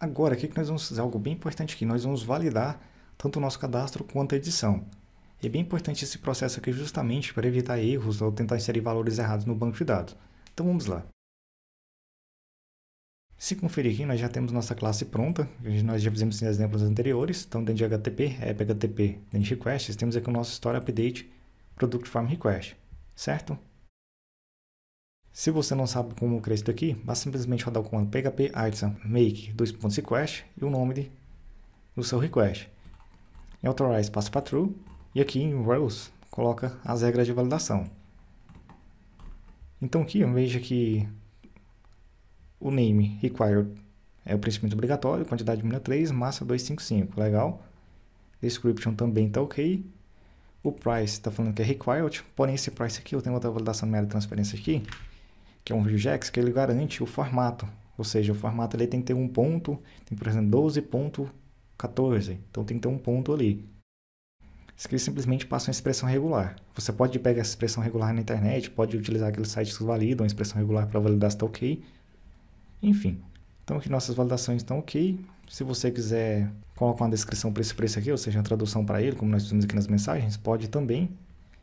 Agora, o que nós vamos fazer? Algo bem importante aqui. Nós vamos validar tanto o nosso cadastro quanto a edição. É bem importante esse processo aqui justamente para evitar erros ou tentar inserir valores errados no banco de dados. Então vamos lá. Se conferir aqui, nós já temos nossa classe pronta, nós já fizemos em exemplos anteriores, então dentro de HTTP, app HTTP, dentro de requests, temos aqui o nosso store update product form request, certo? Se você não sabe como criar isso daqui, basta simplesmente rodar o comando php artisan make 2.5 request e o nome do seu request. authorize passa para true e aqui em rules coloca as regras de validação. Então aqui veja que o name required é o preenchimento obrigatório, quantidade mínima 3, massa 255, legal. Description também está ok. O price está falando que é required, porém esse price aqui, eu tenho outra validação de transferência aqui, que é um regex, que ele garante o formato. Ou seja, o formato ele tem que ter um ponto, tem, por exemplo, 12.14. Então tem que ter um ponto ali. Isso aqui simplesmente passa uma expressão regular. Você pode pegar essa expressão regular na internet, pode utilizar aqueles sites que validam a expressão regular para validar se está ok. Enfim, então aqui nossas validações estão ok. Se você quiser colocar uma descrição para esse preço aqui, ou seja, uma tradução para ele, como nós fizemos aqui nas mensagens, pode também.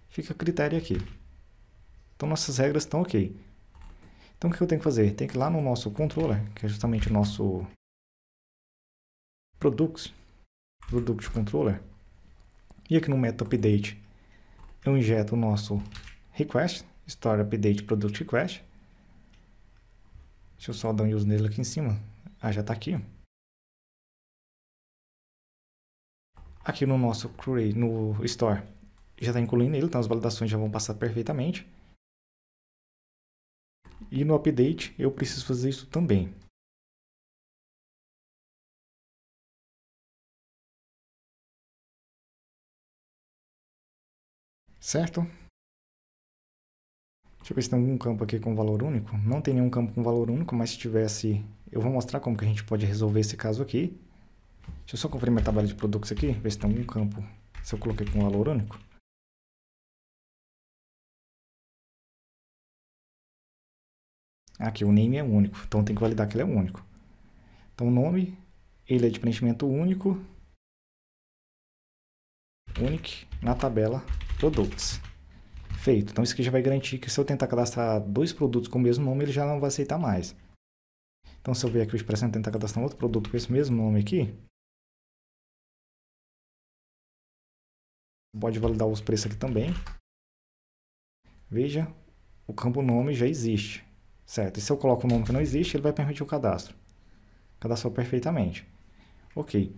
Fica a critério aqui. Então nossas regras estão ok. Então o que eu tenho que fazer? Tem que ir lá no nosso controller, que é justamente o nosso Products, Product Controller. E aqui no meta update eu injeto o nosso request, store update product request. Deixa eu só dar um use nele aqui em cima. Ah, já está aqui. Aqui no nosso create, no store, já está incluindo ele, então as validações já vão passar perfeitamente. E no update eu preciso fazer isso também. Certo? Deixa eu ver se tem algum campo aqui com valor único. Não tem nenhum campo com valor único, mas se tivesse... Eu vou mostrar como que a gente pode resolver esse caso aqui. Deixa eu só conferir minha tabela de produtos aqui, ver se tem algum campo. Se eu coloquei com valor único. Aqui ah, o name é único, então tem que validar que ele é único. Então o nome, ele é de preenchimento único, unique, na tabela produtos. Feito. Então isso aqui já vai garantir que se eu tentar cadastrar dois produtos com o mesmo nome, ele já não vai aceitar mais. Então se eu vier aqui o expressão tentar cadastrar outro produto com esse mesmo nome aqui, pode validar os preços aqui também. Veja, o campo nome já existe. Certo, e se eu coloco um nome que não existe, ele vai permitir o cadastro. Cadastrou perfeitamente. Ok.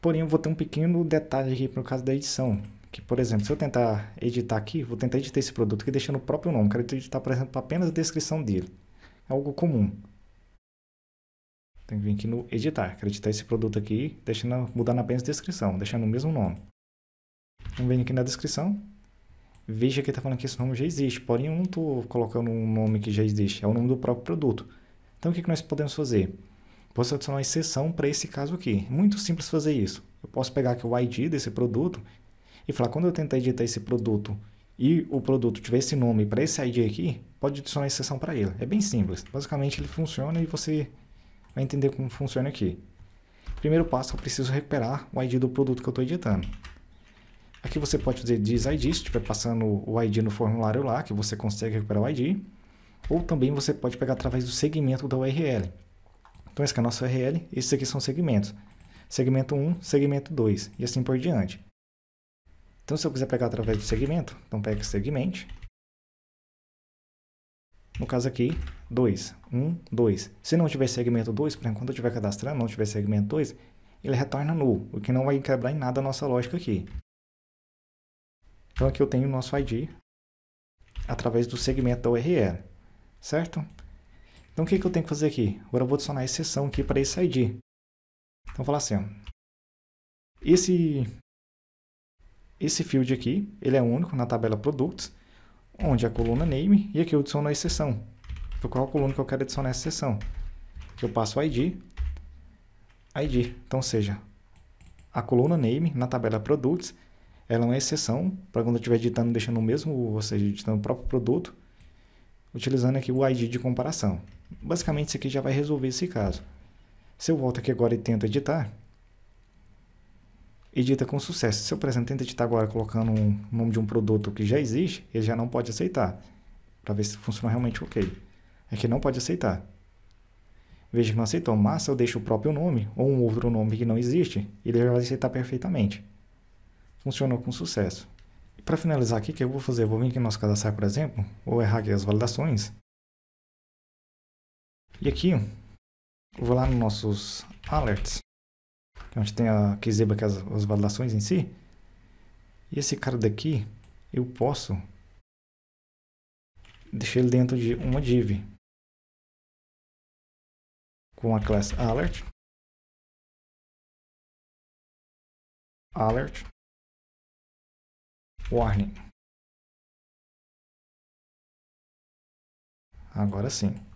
Porém, eu vou ter um pequeno detalhe aqui para o caso da edição. Que, por exemplo, se eu tentar editar aqui, vou tentar editar esse produto aqui deixando o próprio nome. Quero editar, por exemplo, apenas a descrição dele. É algo comum. Tem que vir aqui no editar. Quero editar esse produto aqui, deixando, mudando apenas a descrição, deixando o mesmo nome. Então, vem aqui na descrição, veja que está falando que esse nome já existe, porém eu não estou colocando um nome que já existe, é o nome do próprio produto. Então o que, que nós podemos fazer? Posso adicionar uma exceção para esse caso aqui. É muito simples fazer isso. Eu posso pegar aqui o ID desse produto e falar, quando eu tentar editar esse produto e o produto tiver esse nome para esse ID aqui, pode adicionar exceção para ele. É bem simples. Basicamente ele funciona e você vai entender como funciona aqui. Primeiro passo, eu preciso recuperar o ID do produto que eu estou editando. Aqui você pode fazer ID, se estiver passando o ID no formulário lá, que você consegue recuperar o ID. Ou também você pode pegar através do segmento da URL. Então, esse é a nossa URL, esses aqui são segmentos. Segmento 1, segmento 2 e assim por diante. Então, se eu quiser pegar através do segmento, então pega segmento. No caso aqui, 2, 1, 2. Se não tiver segmento 2, por exemplo, quando eu estiver cadastrando, não tiver segmento 2, ele retorna null, o que não vai quebrar em nada a nossa lógica aqui. Então aqui eu tenho o nosso ID através do segmento da URL, certo? Então o que, que eu tenho que fazer aqui? Agora eu vou adicionar a exceção aqui para esse ID. Então vou falar assim, ó. esse esse field aqui, ele é único na tabela products, onde é a coluna name e aqui eu adiciono a exceção. Para então, qual coluna que eu quero adicionar essa exceção? Eu passo o ID, ID. Então, seja, a coluna name na tabela products ela é uma exceção para quando eu estiver editando, deixando o mesmo, ou seja, editando o próprio produto, utilizando aqui o ID de comparação. Basicamente, isso aqui já vai resolver esse caso. Se eu volto aqui agora e tento editar, edita com sucesso. Se eu, por exemplo, tento editar agora colocando um nome de um produto que já existe, ele já não pode aceitar, para ver se funciona realmente ok. Aqui é não pode aceitar. Veja que não aceitou. Mas se eu deixo o próprio nome, ou um outro nome que não existe, ele já vai aceitar perfeitamente funcionou com sucesso. E para finalizar aqui, o que eu vou fazer? Eu vou vir aqui no nosso cadastro por exemplo, vou errar aqui as validações. E aqui, eu vou lá nos nossos alerts, que a é onde tem a, que exiba aqui as, as validações em si. E esse cara daqui, eu posso deixar ele dentro de uma div com a classe alert alert warning. Agora sim.